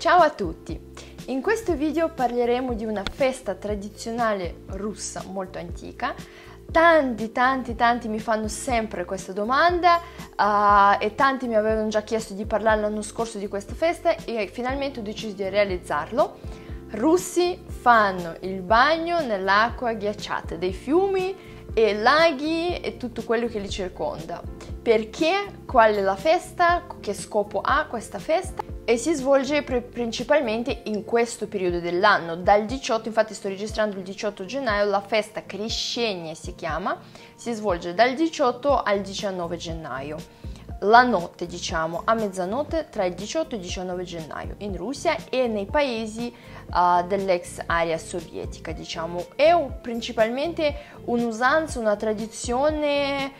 Ciao a tutti! In questo video parleremo di una festa tradizionale russa molto antica. Tanti, tanti, tanti mi fanno sempre questa domanda uh, e tanti mi avevano già chiesto di parlare l'anno scorso di questa festa e finalmente ho deciso di realizzarlo. Russi fanno il bagno nell'acqua ghiacciata dei fiumi, e laghi e tutto quello che li circonda. Perché? Qual è la festa? Che scopo ha questa festa? E si svolge pre- principalmente in questo periodo dell'anno, dal 18, infatti sto registrando il 18 gennaio, la festa Crescenie si chiama, si svolge dal 18 al 19 gennaio la notte, diciamo, a mezzanotte tra il 18 e il 19 gennaio in Russia e nei paesi uh, dell'ex area sovietica, diciamo. È principalmente un'usanza, una tradizione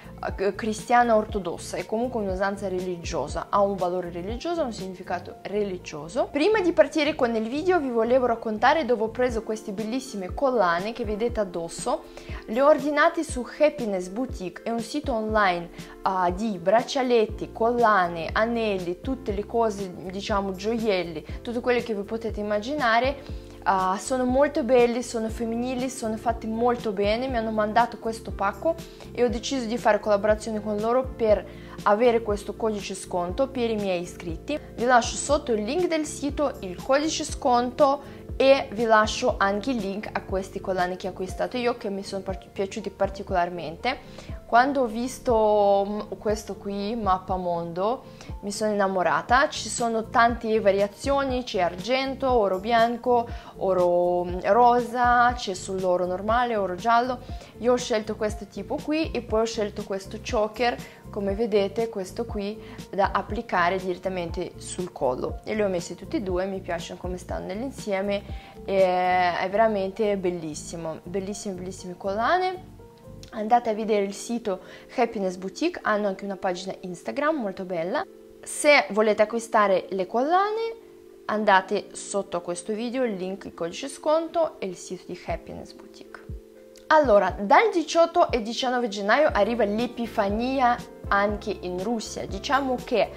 cristiana ortodossa è comunque un'usanza religiosa, ha un valore religioso, un significato religioso. Prima di partire con il video vi volevo raccontare dove ho preso queste bellissime collane che vedete addosso, le ho ordinate su Happiness Boutique, è un sito online uh, di braccialetti, collane, anelli, tutte le cose, diciamo gioielli, tutto quello che vi potete immaginare Uh, sono molto belli, sono femminili, sono fatti molto bene, mi hanno mandato questo pacco e ho deciso di fare collaborazione con loro per avere questo codice sconto per i miei iscritti. Vi lascio sotto il link del sito, il codice sconto e vi lascio anche il link a questi collane che ho acquistato io che mi sono piaciuti particolarmente. Quando ho visto mm, questo qui, Mappamondo, mi sono innamorata. Ci sono tante variazioni, c'è argento, oro bianco, oro mm, rosa, c'è sull'oro normale, oro giallo. Io ho scelto questo tipo qui e poi ho scelto questo choker, come vedete questo qui da applicare direttamente sul collo. E li ho messi tutti e due, mi piacciono come stanno nell'insieme, è veramente bellissimo, bellissime bellissime collane andate a vedere il sito Happiness Boutique, hanno anche una pagina Instagram molto bella. Se volete acquistare le collane andate sotto questo video il link, il codice sconto e il sito di Happiness Boutique. Allora, dal 18 e 19 gennaio arriva l'Epifania anche in Russia. Diciamo che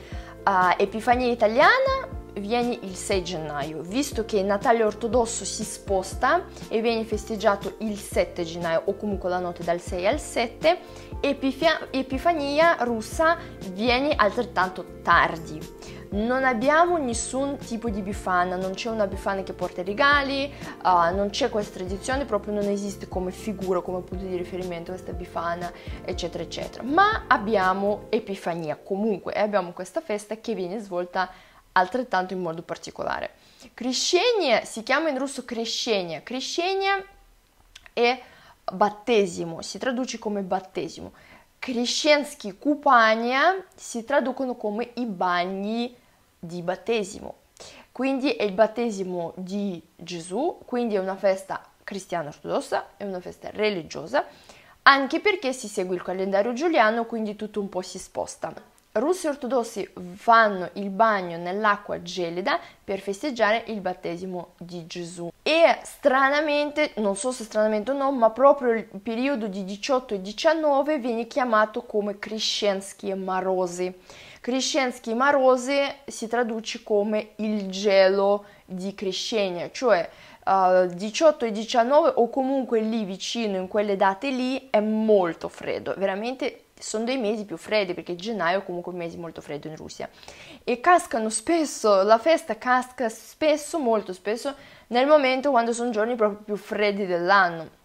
uh, Epifania italiana viene il 6 gennaio, visto che Natale ortodosso si sposta e viene festeggiato il 7 gennaio o comunque la notte dal 6 al 7, Epifia- Epifania russa viene altrettanto tardi. Non abbiamo nessun tipo di bifana, non c'è una bifana che porta regali, uh, non c'è questa tradizione, proprio non esiste come figura, come punto di riferimento questa bifana, eccetera, eccetera. Ma abbiamo Epifania comunque e abbiamo questa festa che viene svolta altrettanto in modo particolare. Крещение si chiama in russo крещение. Крещение è battesimo, si traduce come battesimo. Crescenski cupania si traducono come i bagni di battesimo. Quindi è il battesimo di Gesù, quindi è una festa cristiana ortodossa, è una festa religiosa, anche perché si segue il calendario giuliano, quindi tutto un po' si sposta russi ortodossi fanno il bagno nell'acqua gelida per festeggiare il battesimo di Gesù. E stranamente, non so se stranamente o no, ma proprio il periodo di 18 e 19 viene chiamato come Crescenski Morosi. Crescenski Morosi si traduce come il gelo di Crescenia, cioè Uh, eh, 18 e 19 o comunque lì vicino in quelle date lì è molto freddo, veramente sono dei mesi più freddi perché gennaio è comunque un mese molto freddo in Russia e cascano spesso, la festa casca spesso, molto spesso nel momento quando sono giorni proprio più freddi dell'anno.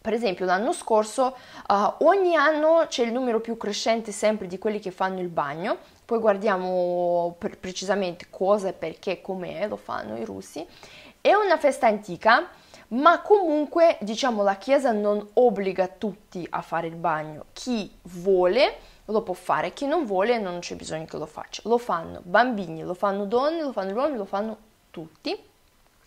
Per esempio l'anno scorso uh, ogni anno c'è il numero più crescente sempre di quelli che fanno il bagno, poi guardiamo per precisamente cosa, e perché, com'è lo fanno i russi. È una festa antica ma comunque diciamo la Chiesa non obbliga tutti a fare il bagno, chi vuole lo può fare, chi non vuole non c'è bisogno che lo faccia, lo fanno bambini, lo fanno donne, lo fanno uomini, lo fanno tutti,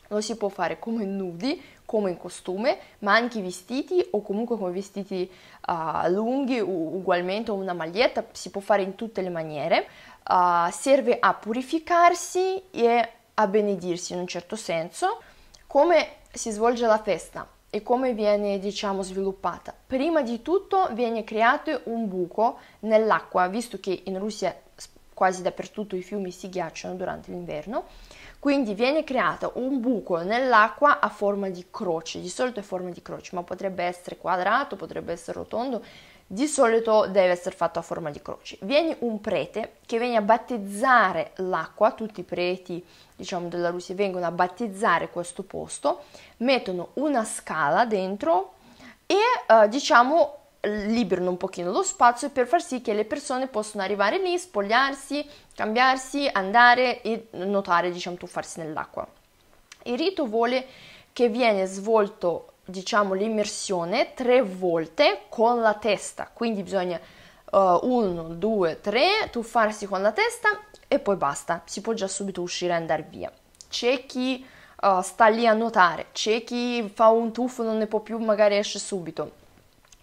lo si può fare come nudi, come in costume, ma anche vestiti o comunque con vestiti uh, lunghi ugualmente o una maglietta, si può fare in tutte le maniere, uh, serve a purificarsi e a benedirsi in un certo senso, come si svolge la festa e come viene diciamo sviluppata? Prima di tutto viene creato un buco nell'acqua, visto che in Russia quasi dappertutto i fiumi si ghiacciano durante l'inverno, quindi viene creato un buco nell'acqua a forma di croce, di solito è forma di croce, ma potrebbe essere quadrato, potrebbe essere rotondo, di solito deve essere fatto a forma di croce. Viene un prete che viene a battezzare l'acqua, tutti i preti diciamo, della Russia vengono a battezzare questo posto, mettono una scala dentro e eh, diciamo liberano un pochino lo spazio per far sì che le persone possano arrivare lì, spogliarsi, cambiarsi, andare e notare, diciamo, tuffarsi nell'acqua. Il rito vuole che viene svolto diciamo l'immersione tre volte con la testa, quindi bisogna eh, uno due tre tuffarsi con la testa e poi basta, si può già subito uscire e andare via. C'è chi uh, sta lì a nuotare, c'è chi fa un tuffo, non ne può più, magari esce subito.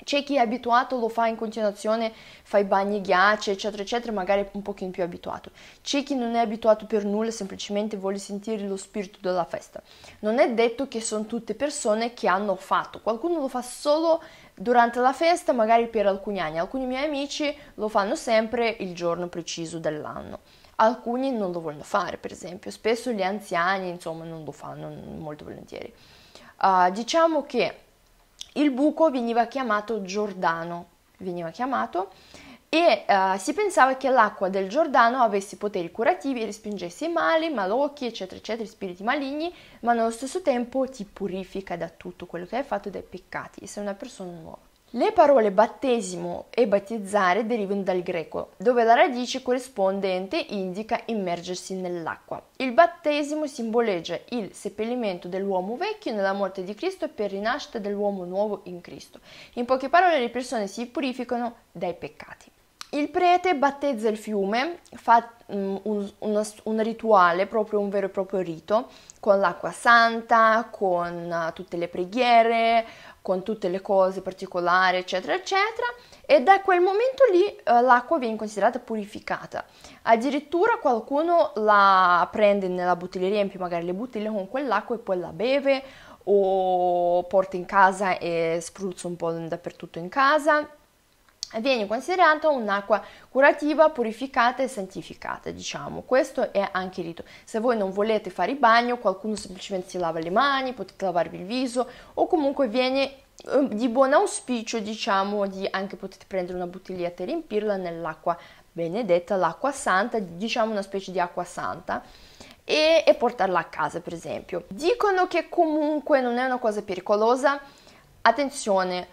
C'è chi è abituato lo fa in continuazione, fa i bagni ghiacci, eccetera, eccetera, magari un pochino più abituato. C'è chi non è abituato per nulla, semplicemente vuole sentire lo spirito della festa. Non è detto che sono tutte persone che hanno fatto, qualcuno lo fa solo durante la festa, magari per alcuni anni. Alcuni miei amici lo fanno sempre il giorno preciso dell'anno. Alcuni non lo vogliono fare, per esempio, spesso gli anziani, insomma, non lo fanno molto volentieri. Uh, diciamo che il buco veniva chiamato Giordano, veniva chiamato, e uh, si pensava che l'acqua del Giordano avesse poteri curativi, respingesse i mali, malocchi, eccetera, eccetera, spiriti maligni, ma nello stesso tempo ti purifica da tutto quello che hai fatto, dai peccati, e sei una persona nuova. Le parole battesimo e battizzare derivano dal greco, dove la radice corrispondente indica immergersi nell'acqua. Il battesimo simboleggia il seppellimento dell'uomo vecchio nella morte di Cristo per rinascita dell'uomo nuovo in Cristo. In poche parole le persone si purificano dai peccati. Il prete battezza il fiume, fa mm, un, un, un, rituale, proprio un vero e proprio rito, con l'acqua santa, con eh, tutte le preghiere, con tutte le cose particolari, eccetera, eccetera. E da quel momento lì eh, l'acqua viene considerata purificata. Addirittura qualcuno la prende nella bottiglia, riempie magari le bottiglie con quell'acqua e poi la beve o porta in casa e spruzza un po' dappertutto in casa viene considerata un'acqua curativa, purificata e santificata, diciamo. Questo è anche il rito. Se voi non volete fare il bagno, qualcuno semplicemente si lava le mani, potete lavarvi il viso o comunque viene ehm, di buon auspicio, diciamo, di anche potete prendere una bottiglietta e riempirla nell'acqua benedetta, l'acqua santa, diciamo una specie di acqua santa. E, e portarla a casa, per esempio. Dicono che comunque non è una cosa pericolosa. Attenzione,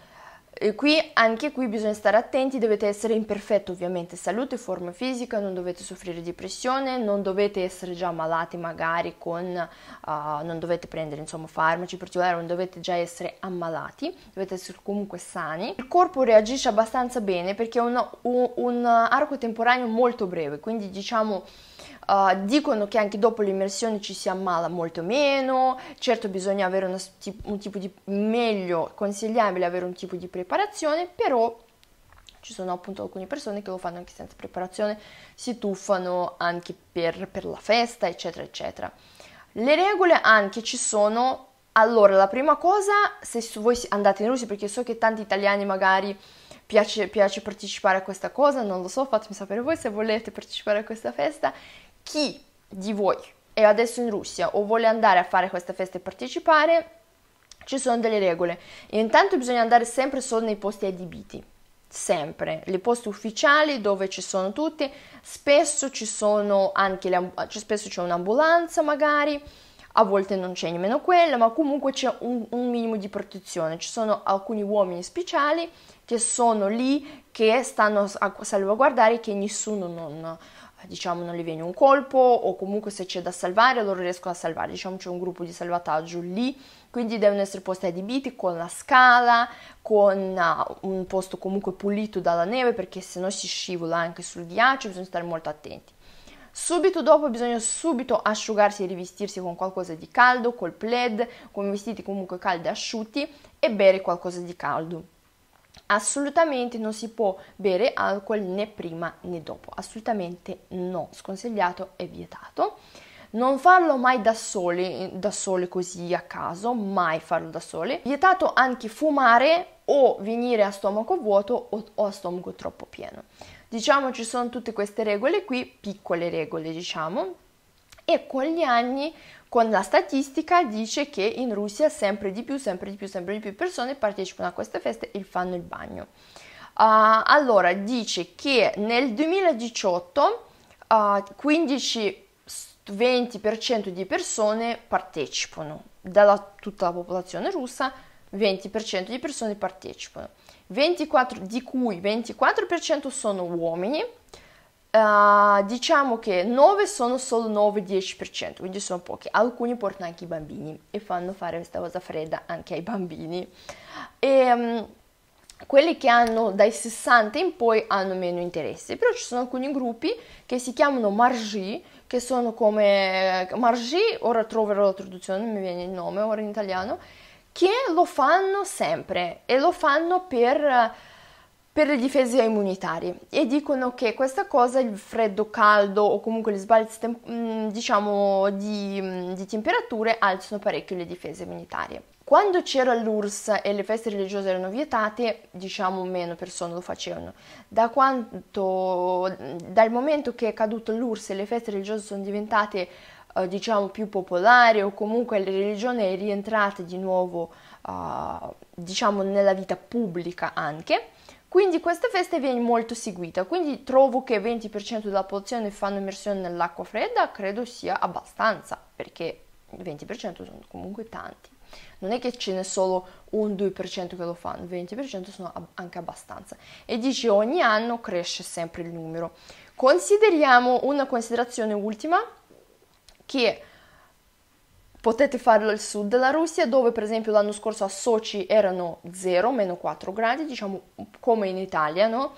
e qui, anche qui bisogna stare attenti, dovete essere in perfetto ovviamente salute, forma fisica, non dovete soffrire di pressione, non dovete essere già malati magari con, uh, non dovete prendere insomma farmaci particolari, non dovete già essere ammalati, dovete essere comunque sani. Il corpo reagisce abbastanza bene perché è un, un, un arco temporaneo molto breve, quindi diciamo eh, dicono che anche dopo l'immersione ci si ammala molto meno, certo bisogna avere una, un tipo di meglio consigliabile avere un tipo di preparazione, però ci sono appunto alcune persone che lo fanno anche senza preparazione, si tuffano anche per, per la festa, eccetera, eccetera. Le regole anche ci sono. Allora, la prima cosa, se voi andate in Russia, perché so che tanti italiani magari piace, piace partecipare a questa cosa, non lo so, fatemi sapere voi se volete partecipare a questa festa, chi di voi è adesso in Russia o vuole andare a fare questa festa e partecipare, ci sono delle regole. intanto bisogna andare sempre solo nei posti adibiti, sempre, le posti ufficiali dove ci sono tutti, spesso ci sono anche le, cioè spesso c'è un'ambulanza magari, a volte non c'è nemmeno quella, ma comunque c'è un, un, minimo di protezione. Ci sono alcuni uomini speciali che sono lì, che stanno a salvaguardare che nessuno non, diciamo non gli viene un colpo o comunque se c'è da salvare loro riescono a salvare, diciamo c'è un gruppo di salvataggio lì, quindi devono essere posti adibiti con la scala, con uh, un posto comunque pulito dalla neve perché se no si scivola anche sul ghiaccio, bisogna stare molto attenti. Subito dopo bisogna subito asciugarsi e rivestirsi con qualcosa di caldo, col plaid, con vestiti comunque caldi e asciutti e bere qualcosa di caldo. Assolutamente non si può bere alcol né prima né dopo, assolutamente no, sconsigliato e vietato. Non farlo mai da sole, da soli così a caso, mai farlo da sole. Vietato anche fumare o venire a stomaco vuoto o, o a stomaco troppo pieno. Diciamo ci sono tutte queste regole qui, piccole regole diciamo, e con gli anni con la statistica dice che in Russia sempre di più, sempre di più, sempre di più persone partecipano a queste feste e fanno il bagno. Uh, allora, dice che nel 2018 uh, 15-20% di persone partecipano, dalla tutta la popolazione russa 20% di persone partecipano, 24, di cui 24% sono uomini, diciamo che 9 sono solo 9-10%, quindi sono pochi. Alcuni portano anche i bambini e fanno fare questa cosa fredda anche ai bambini. E, um, quelli che hanno dai 60 in poi hanno meno interesse, però ci sono alcuni gruppi che si chiamano margi, che sono come margi, ora troverò la traduzione, mi viene il nome ora in italiano, che lo fanno sempre e lo fanno per per le difese immunitarie e dicono che questa cosa, il freddo caldo o comunque gli sbalzi tem- mm, diciamo di, mm, di temperature alzano parecchio le difese immunitarie. Quando c'era l'URSS e le feste religiose erano vietate, diciamo meno persone lo facevano. Da quanto, dal momento che è caduto l'URSS e le feste religiose sono diventate eh, diciamo più popolari o comunque la religione è rientrata di nuovo eh, diciamo nella vita pubblica anche, quindi questa festa viene molto seguita, quindi trovo che il 20% della popolazione fanno immersione nell'acqua fredda, credo sia abbastanza, perché il 20% sono comunque tanti. Non è che ce n'è solo un 2% che lo fanno, il 20% sono anche abbastanza. E dice ogni anno cresce sempre il numero. Consideriamo una considerazione ultima che Potete farlo al sud della Russia, dove per esempio l'anno scorso a Sochi erano 0, meno 4 gradi, diciamo come in Italia, no?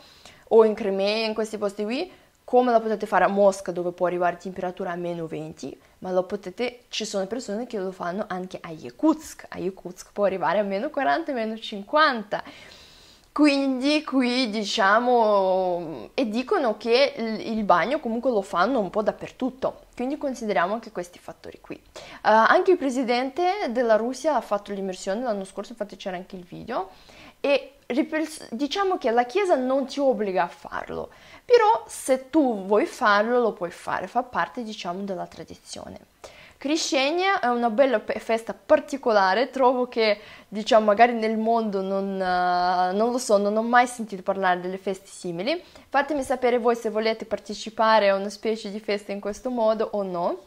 O in Crimea, in questi posti qui, come la potete fare a Mosca dove può arrivare temperatura a meno 20, ma lo potete, ci sono persone che lo fanno anche a Yakutsk, a Yakutsk può arrivare a meno 40, meno 50. Quindi qui diciamo e dicono che il bagno comunque lo fanno un po' dappertutto, quindi consideriamo anche questi fattori qui. Uh, anche il presidente della Russia ha fatto l'immersione l'anno scorso, infatti c'era anche il video e diciamo che la Chiesa non ti obbliga a farlo, però se tu vuoi farlo lo puoi fare, fa parte diciamo della tradizione. Criscegna è una bella festa particolare, trovo che diciamo magari nel mondo non, eh, non, lo so, non ho mai sentito parlare delle feste simili. Fatemi sapere voi se volete partecipare a una specie di festa in questo modo o no.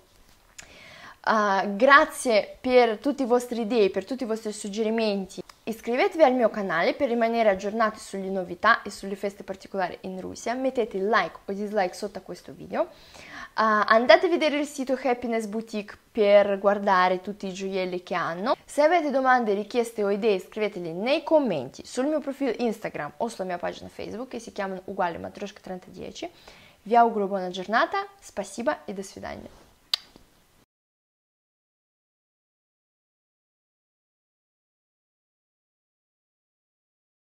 Uh, grazie per tutti i vostri idee, per tutti i vostri suggerimenti. Iscrivetevi al mio canale per rimanere aggiornati sulle novità e sulle feste particolari in Russia, mettete like o dislike sotto questo video, uh, andate a vedere il sito Happiness Boutique per guardare tutti i gioielli che hanno. Se avete domande, richieste o idee scriveteli nei commenti sul mio profilo Instagram o sulla mia pagina Facebook che si chiama uguale matrioshka 3010. Vi auguro buona giornata, спасибо e до свидания.